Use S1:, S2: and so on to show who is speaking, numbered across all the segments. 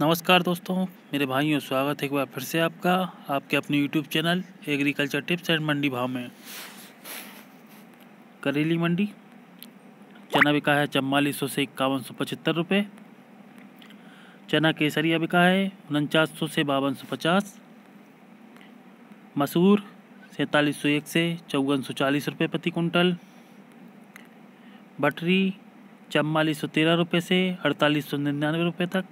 S1: नमस्कार दोस्तों मेरे भाइयों स्वागत है एक बार फिर से आपका आपके अपने YouTube channel agriculture tips and Mandi Bhav में करेली मंडी चना बिका है चम्बालीस सौ से इक्यावन सौ पचहत्तर रुपये चना केसरिया बिका है उनचास सौ से बावन सौ पचास मसूर सैंतालीस सौ एक से चौवन सौ चालीस रुपये प्रति कुंटल बटरी चम्बालीस सौ तेरह रुपये से अड़तालीस सौ निन्यानवे रुपये तक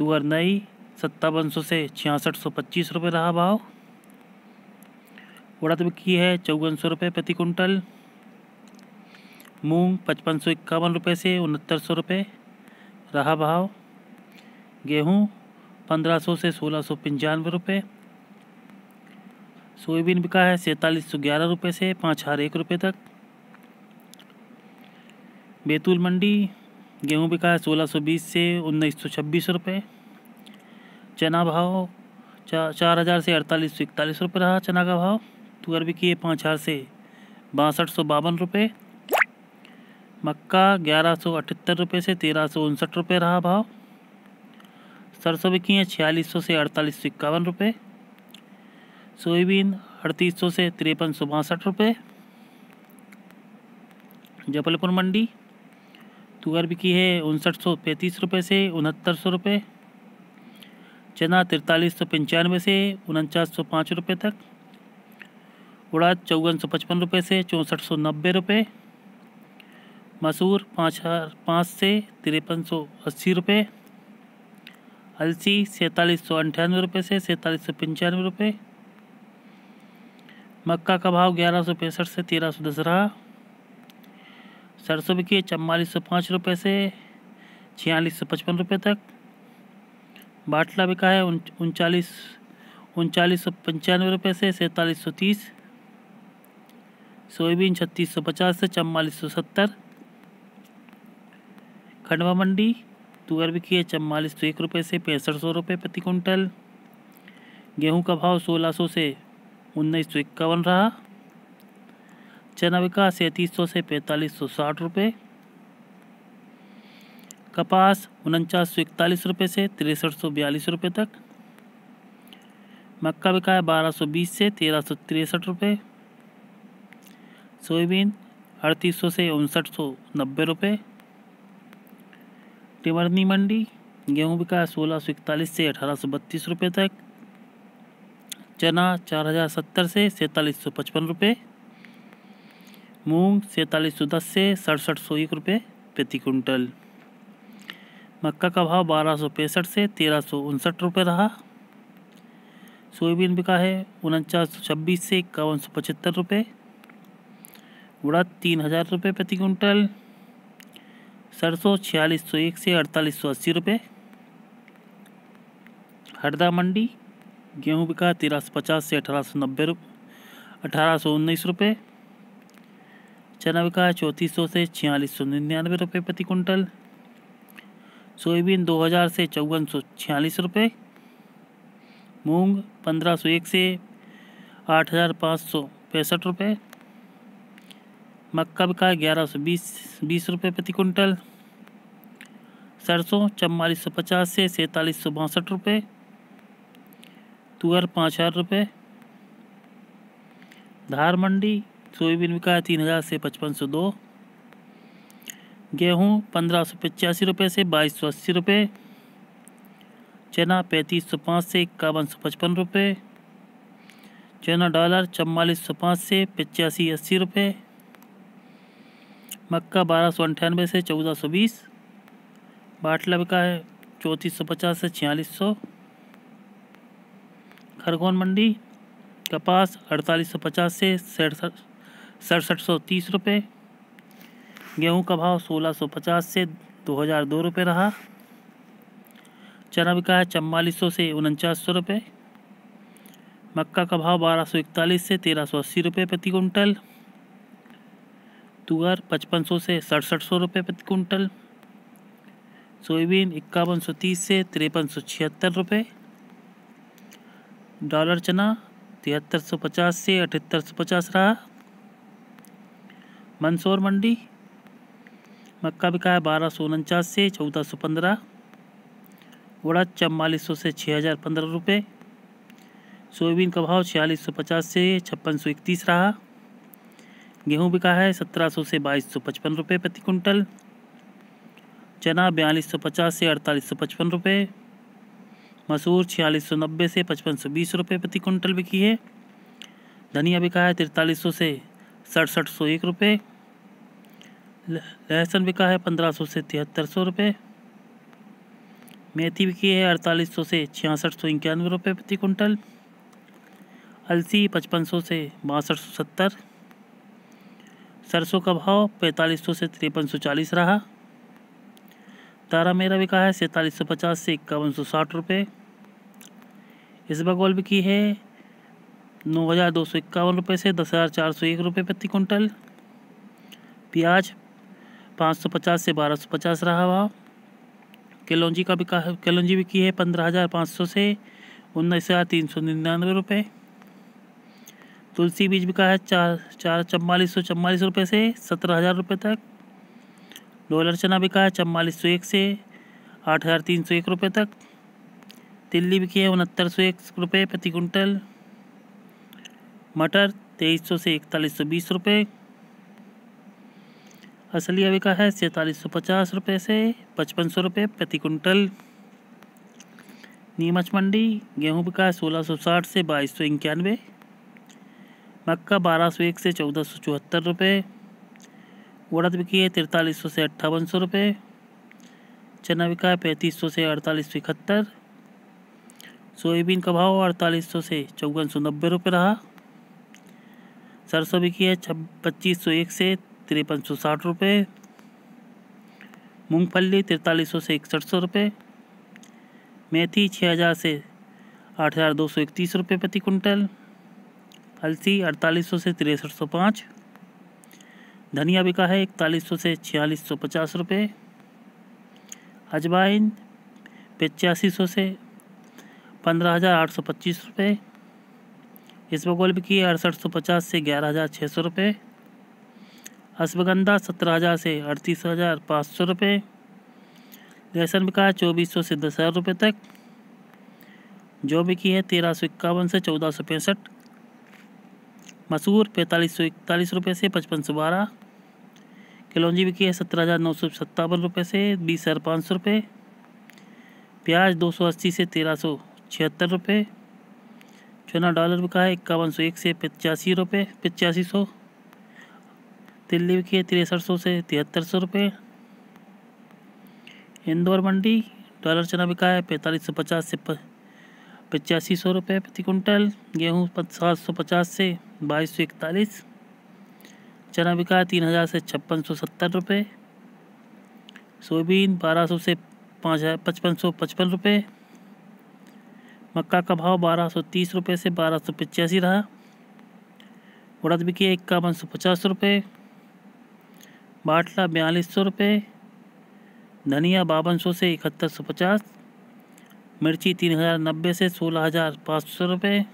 S1: तुअर नई सत्तावन सौ से छियासठ सौ पच्चीस रुपये रहा भाव उड़द तो बिकी है चौवन सौ रुपये प्रति कुंटल मूंग पचपन सौ इक्यावन रुपये से उनहत्तर सौ रुपये रहा भाव गेहूं पंद्रह सौ से सोलह सौ पंचानवे रुपये सोयाबीन बिका है सैंतालीस सौ ग्यारह रुपये से पाँच हज़ार एक रुपये तक बैतूल मंडी गेहूँ बिका है सोलह सौ बीस से उन्नीस सौ छब्बीस रुपये चना भाव चार हज़ार से अड़तालीस सौ इकतालीस रुपये रहा चना का भाव तुअर बिकी है पाँच हज़ार से बासठ सौ बावन रुपये मक्का ग्यारह सौ अठहत्तर रुपये से तेरह सौ उनसठ रुपये रहा भाव सरसों बिकी है छियालीस सौ से अड़तालीस सौ इक्यावन रुपये सोयाबीन अड़तीस सौ से तिरपन सौ बासठ रुपये जबलपुर मंडी तुअर बिकी है उनसठ सौ पैंतीस रुपये से उनहत्तर सौ रुपये चना तिरतालीस सौ पंचानवे से उनचास सौ पाँच रुपये तक उड़ाद चौवन सौ पचपन रुपये से चौंसठ सौ नब्बे रुपये मसूर पाँच हज़ार पाँच से तिरपन सौ अस्सी रुपये अलसी सैंतालीस सौ अंठानवे रुपये से सैंतालीस सौ पंचानवे रुपये मक्का का भाव ग्यारह सौ पैंसठ से तेरह सौ दस रहा सरसों बिकी है चवालीस सौ पाँच रुपये से छियालीस सौ पचपन रुपये तक बाटला बिका है उनचालीस उनचालीस सौ पंचानवे रुपये से सैंतालीस सौ तीस सोयाबीन छत्तीस सौ पचास से चवालीस सौ सत्तर खंडवा मंडी तुअर बिकी है चवालीस सौ एक रुपये से पैंसठ सौ रुपये प्रति कुंटल गेहूं का भाव सोलह सौ से उन्नीस सौ इक्यावन रहा चना का सैंतीस सौ से पैंतालीस सौ साठ रुपये कपास उनचास सौ इकतालीस रुपये से तिरसठ सौ बयालीस रुपये तक मक्का बिका है बारह सौ बीस से तेरह सौ तिरसठ रुपये सोयाबीन अड़तीस सौ से उनसठ सौ नब्बे रुपये टिमरनी मंडी गेहूं बिका है सोलह सौ इकतालीस से अठारह सौ बत्तीस रुपये तक चना चार हज़ार सत्तर से सैंतालीस सौ पचपन रुपये मूंग सैंतालीस सौ दस से सड़सठ सौ एक रुपये प्रति कुंटल मक्का का भाव बारह सौ पैंसठ से तेरह सौ उनसठ रुपये रहा सोयाबीन बिका है उनचास सौ छब्बीस से इक्यावन सौ पचहत्तर रुपये उड़ा तीन हज़ार रुपये प्रति कुंटल सरसों छियालीस सौ एक से अड़तालीस सौ अस्सी रुपये हरदा मंडी गेहूँ बिका तेरह सौ पचास से अठारह सौ नब्बे रुपये अठारह सौ उन्नीस रुपये चना बिका चौंतीस सौ से छियालीस सौ निन्यानवे रुपये प्रति कुंटल सोयाबीन दो हज़ार से चौवन सौ छियालीस रुपये मूंग पंद्रह सौ एक से आठ हज़ार पाँच सौ पैंसठ रुपये मक्का बिका ग्यारह सौ बीस बीस रुपये प्रति कुंटल सरसों चवालीस सौ पचास से सैंतालीस सौ बासठ रुपये तुअर पाँच हज़ार रुपये धार मंडी सोयाबीन बिका है तीन हज़ार से पचपन सौ दो गेहूँ पंद्रह सौ पचासी रुपये से बाईस सौ अस्सी रुपये चना पैंतीस सौ पाँच से इक्यावन सौ पचपन रुपये चना डॉलर चवालीस सौ पाँच से पचासी अस्सी रुपये मक्का बारह सौ अंठानवे से चौदह सौ बीस बाटला बिका है चौंतीस सौ पचास से छियालीस सौ खरगोन मंडी कपास अड़तालीस सौ पचास से सड़सठ सड़सठ सौ तीस रुपये गेहूँ का भाव सोलह सौ पचास से दो हज़ार दो रुपये रहा चना बिका है चवालीस सौ से उनचास सौ रुपये मक्का का भाव बारह सौ इकतालीस से तेरह सौ अस्सी रुपये प्रति कुंटल तुअर पचपन सौ से सड़सठ सौ रुपये प्रति कुंटल सोयाबीन इक्यावन सौ तीस से तिरपन सौ छिहत्तर रुपये डॉलर चना तिहत्तर सौ पचास से अठहत्तर सौ पचास रहा मंदसौर मंडी मक्का बिका है बारह सौ उनचास से चौदह सौ पंद्रह उड़द चवालीस सौ से छः हज़ार पंद्रह रुपये सोयाबीन का भाव छियालीस सौ पचास से छप्पन सौ इकतीस रहा गेहूं बिका है सत्रह सौ से बाईस सौ पचपन रुपये प्रति कुंटल चना बयालीस सौ पचास से अड़तालीस सौ पचपन रुपये मसूर छियालीस सौ नब्बे से पचपन सौ बीस रुपये प्रति कुंटल बिकी है धनिया बिका है तिरतालीस सौ से सड़सठ सौ एक रुपये लहसुन बिका है पंद्रह सौ से तिहत्तर सौ रुपये मेथी बिकी है अड़तालीस सौ से छियासठ सौ इक्यानवे रुपये प्रति कुंटल अलसी पचपन सौ से बासठ सौ सत्तर सरसों का भाव पैंतालीस सौ से तिरपन सौ चालीस रहा तारा मेरा बिका है सैंतालीस सौ पचास से इक्यावन सौ साठ रुपये इसबगोल बिकी है नौ हज़ार दो सौ इक्यावन रुपये से दस हज़ार चार सौ एक रुपये प्रति कुंटल प्याज पाँच सौ पचास से बारह सौ पचास रहा हुआ केलौजी का भी कहा भी की है पंद्रह हज़ार पाँच सौ से उन्नीस हज़ार तीन सौ निन्यानवे रुपये तुलसी बीज भी कहा है चार चार चवालीस सौ चवालीस रुपये से सत्रह हज़ार रुपये तक डॉलर चना भी कहा है चवालीस सौ एक से आठ हज़ार तीन सौ एक रुपये तक तिल्ली बिकी है उनहत्तर सौ एक रुपये प्रति कुंटल मटर तेईस सौ से इकतालीस सौ बीस रुपये असली अविका है सैंतालीस सौ पचास रुपये से पचपन सौ रुपये प्रति कुंटल नीमच मंडी गेहूं बिका सोलह सौ साठ से बाईस सौ इक्यानवे मक्का बारह सौ एक से चौदह सौ चौहत्तर रुपये उड़द बिकी है तिरतालीस सौ से अट्ठावन सौ रुपये चना बिका है पैंतीस सौ से अड़तालीस सौ इकहत्तर सोयाबीन का भाव अड़तालीस सौ से चौवन सौ नब्बे रुपये रहा सरसों बिकी है पच्चीस सौ एक से तिरपन सौ साठ रुपये मूँगफली तिरतालीस सौ से इकसठ सौ रुपये मेथी छः हज़ार से आठ हज़ार दो सौ इकतीस रुपये प्रति कुंटल अलसी अड़तालीस सौ से तिरसठ सौ पाँच धनिया बिका है इकतालीस सौ से छियालीस सौ पचास रुपये अजवाइन पचासी सौ से पंद्रह हज़ार आठ सौ पच्चीस रुपये इसबगोल बिकी है अड़सठ सौ पचास से ग्यारह हज़ार छः सौ रुपये अश्वगंधा सत्रह हज़ार से अड़तीस हज़ार पाँच सौ रुपये लहसुन बिका चौबीस सौ से दस हज़ार रुपये तक जौ बिकी है तेरह सौ इक्यावन से चौदह सौ पैंसठ मसूर पैंतालीस सौ इकतालीस रुपये से पचपन सौ बारह कलौजी बिकी है सत्रह हज़ार नौ सौ सत्तावन रुपये से बीस हज़ार पाँच सौ रुपये प्याज दो सौ अस्सी से तेरह सौ छिहत्तर रुपये चना डॉलर बिका है इक्यावन सौ एक से पचासी रुपये पचासी सौ दिल्ली की है तिरसठ सौ से तिहत्तर सौ रुपये इंदौर मंडी डॉलर चना बिका है पैंतालीस सौ पचास से पचासी सौ रुपये प्रति कुंटल गेहूँ सात सौ पचास से बाईस सौ इकतालीस चना बिका है तीन हज़ार से छप्पन सौ सत्तर रुपये सोयाबीन बारह सौ से पाँच हज़ार पचपन सौ पचपन रुपये मक्का का भाव बारह सौ तीस रुपये से बारह सौ पचासी रहा उड़द बिकी है इक्यावन सौ पचास रुपये बाटला बयालीस सौ रुपये धनिया बावन सौ से इकहत्तर सौ पचास मिर्ची तीन हज़ार नब्बे से सोलह हज़ार पाँच सौ रुपये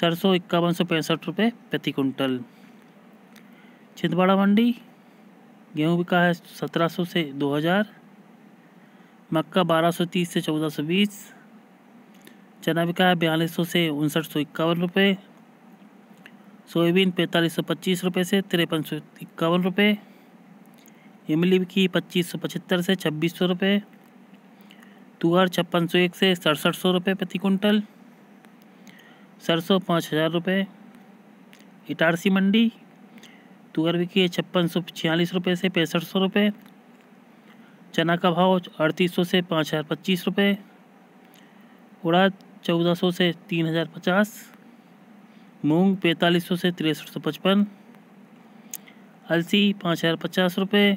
S1: सरसों इक्यावन सौ पैंसठ रुपये प्रति कुंटल छिंदवाड़ा मंडी गेहूँ बिका है सत्रह सौ से दो हज़ार मक्का बारह सौ तीस से चौदह सौ बीस चना बिका है बयालीस सौ से उनसठ सौ इक्यावन रुपये सोयाबीन पैंतालीस सौ पच्चीस रुपये से तिरपन सौ इक्यावन रुपये इमली की पच्चीस सौ पचहत्तर से छब्बीस सौ रुपये तुअर छप्पन सौ एक से सड़सठ सौ रुपये प्रति कुंटल सरसों पाँच हज़ार रुपये इटारसी मंडी तुअर बिकी छप्पन सौ छियालीस रुपये से पैंसठ सौ रुपये चना का भाव अड़तीस सौ से पाँच हज़ार पच्चीस रुपये उड़ा चौदह सौ से तीन हज़ार पचास मूंग पैंतालीस सौ से तिरसठ सौ पचपन अलसी पाँच हज़ार पचास रुपये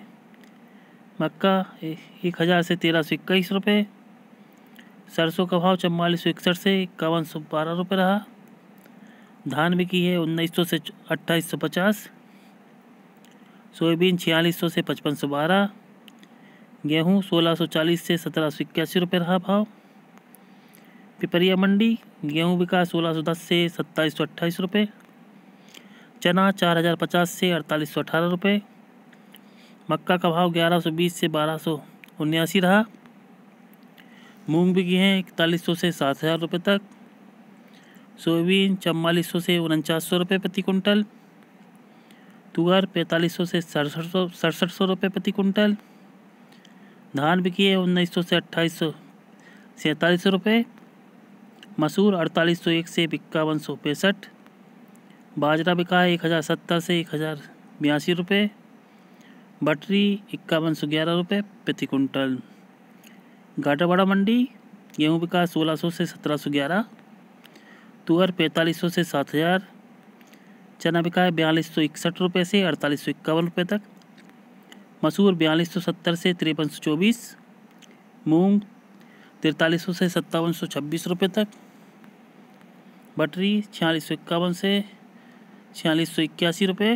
S1: मक्का एक हज़ार से तेरह सौ इक्कीस रुपये सरसों का भाव चौवालीस सौ इकसठ से इक्यावन सौ बारह रुपये रहा धान बिकी है उन्नीस सौ से अट्ठाईस सौ पचास सोयाबीन छियालीस सौ से पचपन सौ बारह गेहूँ सोलह सौ चालीस से सत्रह सौ इक्यासी रुपये रहा भाव पिपरिया मंडी गेहूँ बिका सोलह सौ दस से सत्ताईस सौ अट्ठाईस रुपये चना चार हज़ार पचास से अड़तालीस सौ अठारह रुपये मक्का का भाव ग्यारह सौ बीस से बारह सौ उन्यासी रहा मूंग बिकी हैं इकतालीस सौ से सात हज़ार रुपये तक सोयाबीन चवालीस सौ से उनचास सौ रुपये प्रति कुंटल तुअर पैंतालीस सौ से सड़सठ सौ सड़सठ सौ रुपये प्रति कुंटल धान बिकी है उन्नीस सौ से अट्ठाईस सौ सैंतालीस सौ रुपये मसूर अड़तालीस सौ एक से इक्यावन सौ पैंसठ बाजरा बिका एक हज़ार सत्तर से एक हज़ार बयासी रुपये बटरी इक्यावन सौ ग्यारह रुपये प्रति कुंटल गाटावाड़ा मंडी गेहूँ बिका सोलह सौ से सत्रह सौ ग्यारह तुअर पैंतालीस सौ से सात हज़ार चना बिका है बयालीस सौ इकसठ रुपये से अड़तालीस सौ इक्यावन रुपये तक मसूर बयालीस सौ सत्तर से तिरपन सौ चौबीस मूँग तिरतालीस सौ से सत्तावन सौ छब्बीस रुपये तक बटरी छियालीस सौ इक्यावन से छियालीस सौ इक्यासी रुपये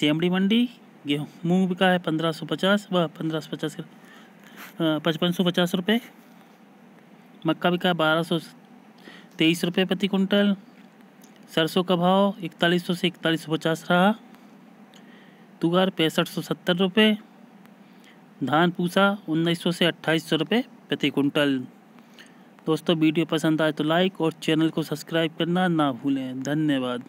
S1: सेमड़ी मंडी गेहूँ मूँग बिका है पंद्रह सौ पचास व पंद्रह सौ पचास पचपन सौ पचास रुपये मक्का बिका बारह सौ तेईस रुपये प्रति कुंटल सरसों का भाव इकतालीस सौ से इकतालीस सौ पचास रहा तुगार पैंसठ सौ सत्तर रुपये धान पूसा उन्नीस सौ से अट्ठाईस सौ रुपये प्रति कुंटल दोस्तों वीडियो पसंद आए तो लाइक और चैनल को सब्सक्राइब करना ना भूलें धन्यवाद